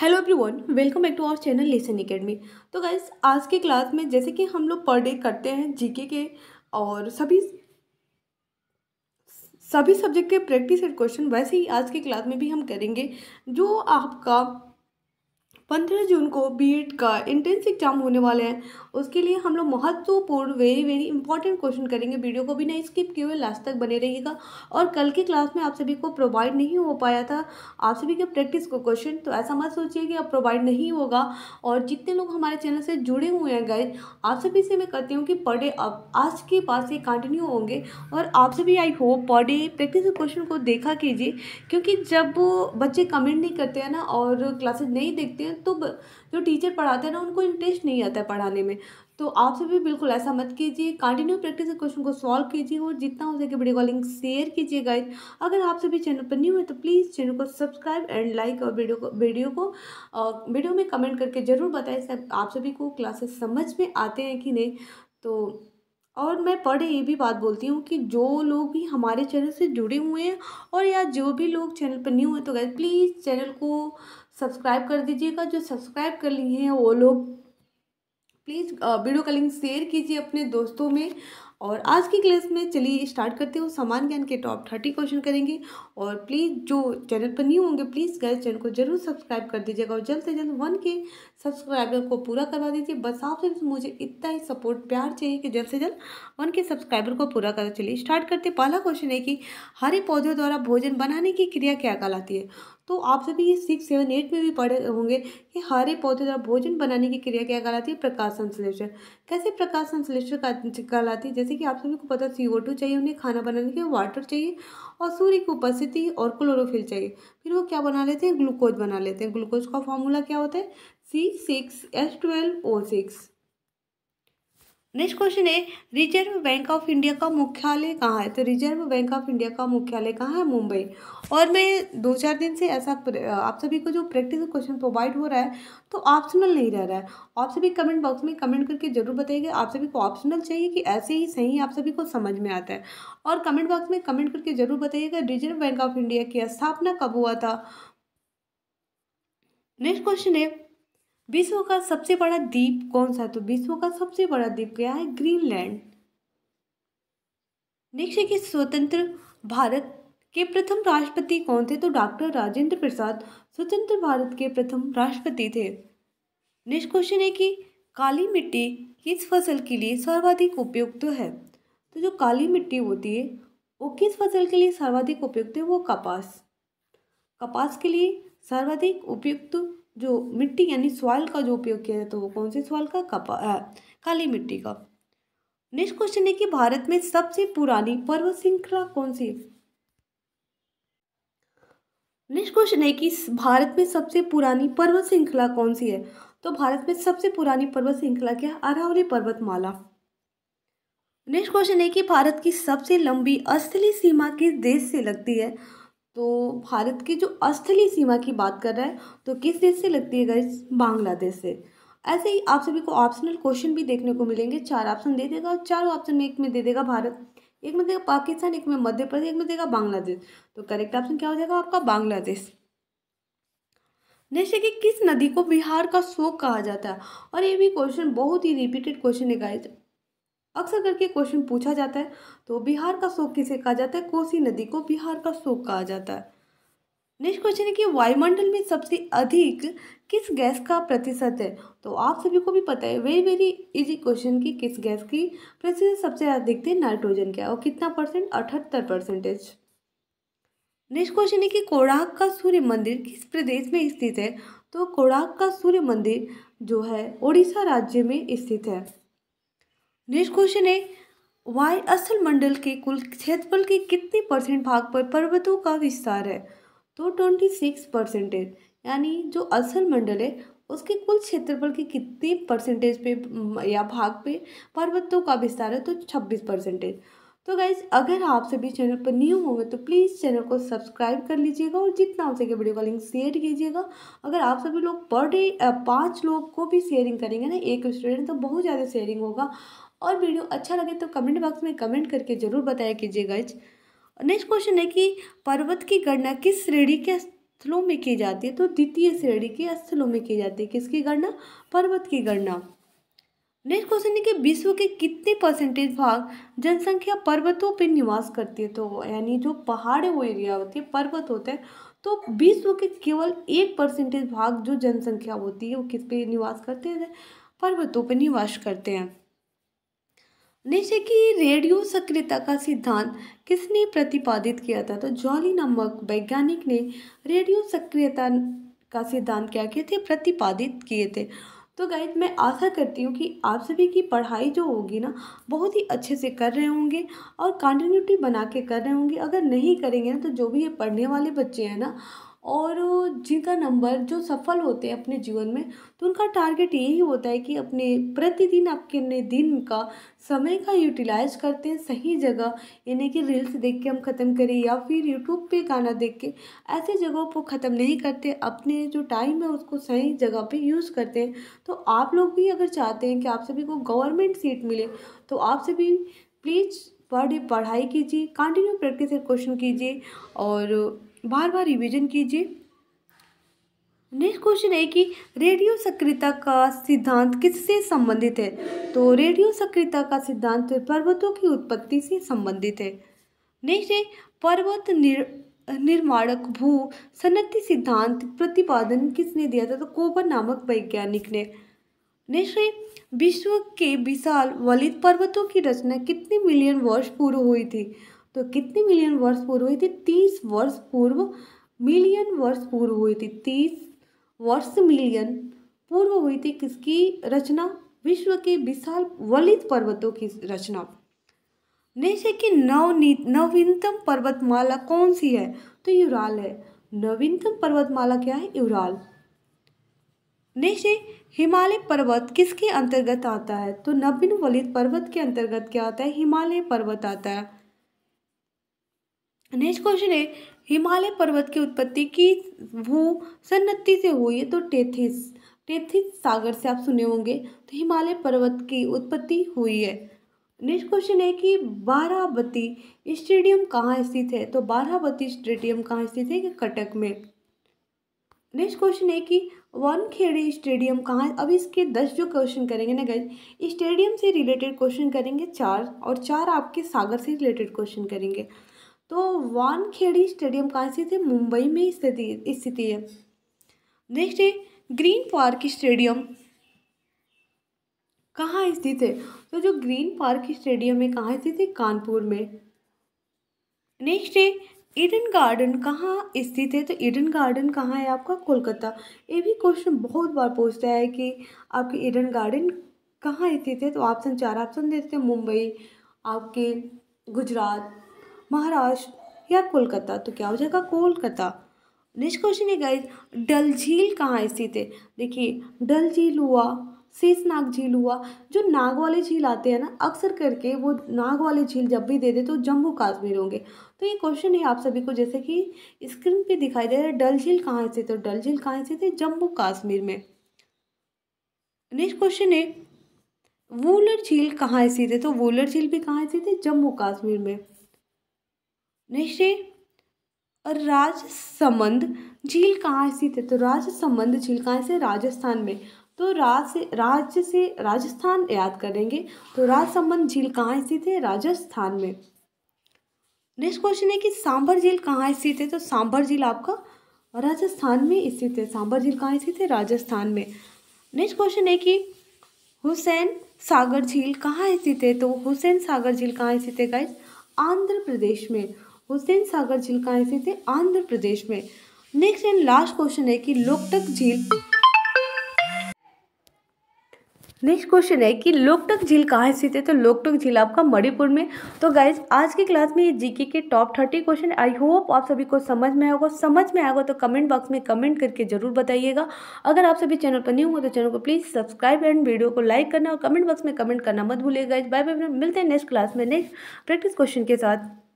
hello everyone welcome back to our channel lesson academy तो guys आज के class में जैसे कि हम लोग पर डे करते हैं जीके के और सभी सभी सब्जेक्ट के प्रैक्टिस एंड क्वेश्चन वैसे ही आज के क्लास में भी हम करेंगे जो आपका पंद्रह जून को बीएड e का इंट्रेंस एग्जाम होने वाले हैं उसके लिए हम लोग महत्वपूर्ण वेरी वेरी इंपॉर्टेंट क्वेश्चन करेंगे वीडियो को भी नहीं स्किप किए हुए लास्ट तक बने रहिएगा और कल की क्लास में आप सभी को प्रोवाइड नहीं हो पाया था आप सभी के प्रैक्टिस को क्वेश्चन तो ऐसा मत सोचिए कि अब प्रोवाइड नहीं होगा और जितने लोग हमारे चैनल से जुड़े हुए हैं गाइज आप सभी से मैं कहती हूँ कि डे अब आज के पास ये कंटिन्यू होंगे और आप सभी I hope the practice question को देखा कीजिए क्योंकि जब बच्चे कमेंट नहीं करते हैं ना और क्लासेज नहीं देखते हैं तो जो टीचर पढ़ाते हैं ना उनको इंटरेस्ट नहीं आता है पढ़ाने में तो आप सभी बिल्कुल ऐसा मत कीजिए कंटिन्यू प्रैक्टिस क्वेश्चन को सॉल्व कीजिए और जितना हो सके वीडियो का लिंक शेयर कीजिए गाइज अगर आप सभी चैनल पर न्यू है तो प्लीज़ चैनल को सब्सक्राइब एंड लाइक और वीडियो को वीडियो को वीडियो में कमेंट करके ज़रूर बताएं आप सभी को क्लासेस समझ में आते हैं कि नहीं तो और मैं पढ़े ये भी बात बोलती हूँ कि जो लोग भी हमारे चैनल से जुड़े हुए हैं और या जो भी लोग चैनल पर न्यू हैं तो गैस प्लीज़ चैनल को सब्सक्राइब कर दीजिएगा जो सब्सक्राइब कर लिए हैं वो लोग प्लीज़ वीडियो का लिंक शेयर कीजिए अपने दोस्तों में और आज की क्लास में चलिए स्टार्ट करते हूँ सामान्य ज्ञान के टॉप थर्टी क्वेश्चन करेंगे और प्लीज़ जो चैनल पर न्यू होंगे प्लीज़ गैस चैनल को जरूर सब्सक्राइब कर दीजिएगा और जल्द से जल्द वन के सब्सक्राइबर को पूरा करवा दीजिए बस आपसे मुझे इतना ही सपोर्ट प्यार चाहिए कि जल्द से जल्द वन के सब्सक्राइबर को पूरा कर चलिए स्टार्ट करते पहला क्वेश्चन है कि हरे पौधों द्वारा भोजन बनाने की क्रिया क्या कहलाती है तो आप सभी ये सिक्स सेवन एट में भी पढ़े होंगे कि हरे पौधे द्वारा भोजन बनाने की क्रिया क्या कहलाती है प्रकाश संश्लेषण कैसे प्रकाश संश्लेषण कहलाती है जैसे कि आप सभी को पता सी ओ टू चाहिए उन्हें खाना बनाने के लिए वाटर चाहिए और सूर्य की उपस्थिति और क्लोरोफिल चाहिए फिर वो क्या बना लेते हैं ग्लूकोज बना लेते हैं ग्लूकोज का फॉर्मूला क्या होता है C six H twelve O six next question है रिजर्व बैंक ऑफ इंडिया का मुख्यालय कहाँ है तो रिजर्व बैंक ऑफ इंडिया का मुख्यालय कहाँ है मुंबई और मैं दो चार दिन से ऐसा आप सभी को जो प्रैक्टिस क्वेश्चन प्रोवाइड हो रहा है तो ऑप्शनल नहीं रह रहा है आप सभी कमेंट बॉक्स में कमेंट करके जरूर बताइएगा आप सभी को ऑप्शनल चाहिए कि ऐसे ही सही आप सभी को समझ में आता है और कमेंट बॉक्स में कमेंट करके जरूर बताइएगा रिजर्व बैंक ऑफ इंडिया की स्थापना कब हुआ था नेक्स्ट क्वेश्चन है विश्व का सबसे बड़ा द्वीप कौन सा है तो विश्व का सबसे बड़ा द्वीप क्या है ग्रीनलैंड नेक्स्ट है कि स्वतंत्र भारत के प्रथम राष्ट्रपति कौन थे तो डॉक्टर राजेंद्र प्रसाद स्वतंत्र भारत के प्रथम राष्ट्रपति थे नेक्स्ट क्वेश्चन है कि काली मिट्टी किस फसल के लिए सर्वाधिक उपयुक्त तो है तो जो काली मिट्टी होती है वो किस फसल के लिए सर्वाधिक उपयुक्त है वो कपास कपास के लिए सर्वाधिक उपयुक्त जो मिट्टी यानी सॉइल का जो उपयोग किया जाता है वो कौन से सॉइल का कपा काली मिट्टी का नेक्स्ट क्वेश्चन है कि भारत में सबसे पुरानी पर्वत श्रृंखला कौन सी है नेक्स्ट क्वेश्चन है कि भारत में सबसे पुरानी पर्वत श्रृंखला कौन सी है तो भारत में सबसे पुरानी पर्वत श्रृंखला क्या है अरावली पर्वतमाला नेक्स्ट क्वेश्चन है कि भारत की सबसे लंबी अस्थली सीमा किस देश से लगती है तो भारत की जो अस्थलीय सीमा की बात कर रहा है तो किस देश से लगती है गाइस बांग्लादेश से ऐसे ही आप सभी को ऑप्शनल क्वेश्चन भी देखने को मिलेंगे चार ऑप्शन दे देगा और चारों ऑप्शन में एक में दे देगा भारत एक में देगा पाकिस्तान एक में मध्य प्रदेश एक में देगा बांग्लादेश तो करेक्ट ऑप्शन क्या हो जाएगा आपका बांग्लादेश नेक्स्ट है कि किस नदी को बिहार का शोक कहा जाता है और ये भी क्वेश्चन बहुत ही रिपीटेड क्वेश्चन है गाइस अक्सर करके क्वेश्चन पूछा जाता है तो बिहार का शोक किसे कहा जाता है कोसी नदी को बिहार का शोक कहा जाता है नेक्स्ट क्वेश्चन है कि वायुमंडल में सबसे अधिक किस गैस का प्रतिशत है तो आप सभी को भी पता है वेरी वेरी इजी क्वेश्चन कि किस गैस की प्रतिशत सबसे अधिक थे नाइट्रोजन का और कितना परसेंट अठहत्तर परसेंटेज नेक्स्ट क्वेश्चन है कि कोड़ाक का सूर्य मंदिर किस प्रदेश में स्थित है तो कोड़ाक का सूर्य मंदिर जो है उड़ीसा राज्य में स्थित है नेक्स्ट क्वेश्चन है वाई असल मंडल के कुल क्षेत्रफल के कितने परसेंट भाग पर पर्वतों का विस्तार है तो ट्वेंटी सिक्स परसेंटेज यानी जो असल मंडल है उसके कुल क्षेत्रफल के कितने परसेंटेज पे या भाग पे पर्वतों का विस्तार है तो छब्बीस परसेंटेज तो गाइज अगर आप सभी चैनल पर न्यू होंगे तो प्लीज़ चैनल को सब्सक्राइब कर लीजिएगा और जितना हो सके वीडियो का लिंक शेयर कीजिएगा अगर आप सभी लोग पर डे पाँच लोग को भी शेयरिंग करेंगे ना एक स्टूडेंट तो बहुत ज़्यादा शेयरिंग होगा और वीडियो अच्छा लगे तो कमेंट बॉक्स में कमेंट करके ज़रूर बताया कीजिए गाइज नेक्स्ट क्वेश्चन है कि पर्वत की गणना किस श्रेणी के स्थलों में की जाती है तो द्वितीय श्रेणी के स्थलों में की जाती है किसकी गणना पर्वत की गणना नेक्स्ट क्वेश्चन है कि विश्व के कितने परसेंटेज भाग जनसंख्या पर्वतों पर निवास करती है तो यानी जो पहाड़ वो एरिया होती है पर्वत होते हैं तो विश्व के केवल एक परसेंटेज भाग जो जनसंख्या होती है वो किस पे निवास करते हैं पर्वतों पर निवास करते हैं नेक्स्ट है कि रेडियो सक्रियता का सिद्धांत किसने प्रतिपादित किया था तो जॉली नामक वैज्ञानिक ने रेडियो सक्रियता का सिद्धांत क्या किए थे प्रतिपादित किए थे तो गाइज मैं आशा करती हूँ कि आप सभी की पढ़ाई जो होगी ना बहुत ही अच्छे से कर रहे होंगे और कंटिन्यूटी बना के कर रहे होंगे अगर नहीं करेंगे ना तो जो भी ये पढ़ने वाले बच्चे हैं ना और जिनका नंबर जो सफल होते हैं अपने जीवन में तो उनका टारगेट यही होता है कि अपने प्रतिदिन आपके अपने दिन का समय का यूटिलाइज करते हैं सही जगह यानी कि रील्स देख के हम ख़त्म करें या फिर यूट्यूब पे गाना देख के ऐसे जगहों पर ख़त्म नहीं करते अपने जो टाइम है उसको सही जगह पे यूज़ करते हैं तो आप लोग भी अगर चाहते हैं कि आप सभी को गवर्नमेंट सीट मिले तो आप सभी प्लीज़ पढ़े पढ़ाई कीजिए कंटिन्यू प्रैक्टिस क्वेश्चन कीजिए और बार बार रिवीजन कीजिए नेक्स्ट क्वेश्चन है कि रेडियो सक्रियता का सिद्धांत किससे संबंधित है तो रेडियो सक्रियता का सिद्धांत पर्वतों की उत्पत्ति से संबंधित है नेक्स्ट है पर्वत निर निर्माणक भू सन्नति सिद्धांत प्रतिपादन किसने दिया था तो कोबर नामक वैज्ञानिक ने नेक्स्ट है विश्व के विशाल वलित पर्वतों की रचना कितने मिलियन वर्ष पूर्व हुई थी तो कितने मिलियन वर्ष पूर्व हुई थी तीस वर्ष पूर्व मिलियन वर्ष पूर्व हुई थी तीस वर्ष मिलियन पूर्व हुई थी किसकी रचना विश्व के विशाल वलित पर्वतों की रचना नेशे की नवनीत नवीनतम पर्वतमाला कौन सी है तो यूराल है नवीनतम पर्वतमाला क्या है यूराल नेशे हिमालय पर्वत किसके अंतर्गत आता है तो नवीन वलित पर्वत के अंतर्गत क्या आता है हिमालय पर्वत आता है नेक्स्ट क्वेश्चन है हिमालय पर्वत की उत्पत्ति की भू सन्नति से हुई है तो टेथिस टेथिस सागर से आप सुने होंगे तो हिमालय पर्वत की उत्पत्ति हुई है नेक्स्ट क्वेश्चन है कि बारावती स्टेडियम कहाँ स्थित है तो बारावती स्टेडियम कहाँ स्थित है कटक में नेक्स्ट क्वेश्चन है कि वनखेड़े स्टेडियम कहाँ अब इसके दस जो क्वेश्चन करेंगे ना गज स्टेडियम से रिलेटेड क्वेश्चन करेंगे चार और चार आपके सागर से रिलेटेड क्वेश्चन करेंगे तो वानखेड़ी स्टेडियम कहाँ स्थित है मुंबई में स्थिति स्थिति है नेक्स्ट है ग्रीन पार्क स्टेडियम कहाँ स्थित है तो जो ग्रीन पार्क स्टेडियम है कहाँ स्थित है कानपुर में नेक्स्ट है ईडन गार्डन कहाँ स्थित है तो ईडन गार्डन कहाँ है आपका कोलकाता ये भी क्वेश्चन बहुत बार पूछता है कि आपके ईडन गार्डन कहाँ स्थित है तो ऑप्शन चार ऑप्शन देते हैं मुंबई आपके गुजरात महाराष्ट्र या कोलकाता तो क्या हो जाएगा कोलकाता नेक्स्ट क्वेश्चन है गाइज डल झील कहाँ स्थित है देखिए डल झील हुआ शेष नाग झील हुआ जो नाग वाले झील आते हैं ना अक्सर करके वो नाग वाले झील जब भी दे दे तो जम्मू काश्मीर होंगे तो ये क्वेश्चन है आप सभी को जैसे कि स्क्रीन पे दिखाई दे रहा है डल झील कहाँ से तो डल झील कहाँ से थे जम्मू काश्मीर में नेक्स्ट क्वेश्चन है वूलर झील कहाँ से थे तो वूलर झील भी कहाँ से थे जम्मू काश्मीर में नेक्स्ट है राजसमंद झील कहाँ स्थित है तो राजसमंद झील कहाँ से राजस्थान में तो राज से राज्य से राजस्थान याद करेंगे तो राजसमंद झील कहाँ स्थित है राजस्थान में नेक्स्ट क्वेश्चन है कि सांभर झील कहाँ स्थित है तो सांभर झील आपका राजस्थान में स्थित है सांभर झील कहाँ स्थित है राजस्थान में नेक्स्ट क्वेश्चन है कि हुसैन सागर झील कहाँ स्थित है तो हुसैन सागर झील कहाँ स्थित है गाइज आंध्र प्रदेश में हुसैन सागर झील कहाँ स्थित है आंध्र प्रदेश में नेक्स्ट एंड लास्ट क्वेश्चन है कि लोकटक झील नेक्स्ट क्वेश्चन है कि लोकटक झील कहाँ स्थित है तो लोकटक झील आपका मणिपुर में तो गाइज आज की क्लास में ये जीके के top thirty question I hope आप सभी को समझ में आएगा समझ में आएगा तो कमेंट बॉक्स में कमेंट करके जरूर बताइएगा अगर आप सभी चैनल पर नहीं होंगे तो चैनल को प्लीज़ सब्सक्राइब एंड वीडियो को लाइक करना और कमेंट बॉक्स में कमेंट करना मत भूलिएगा गाइज बाय बाय मिलते हैं नेक्स्ट क्लास में नेक्स्ट प्रैक्टिस क्वेश्चन के साथ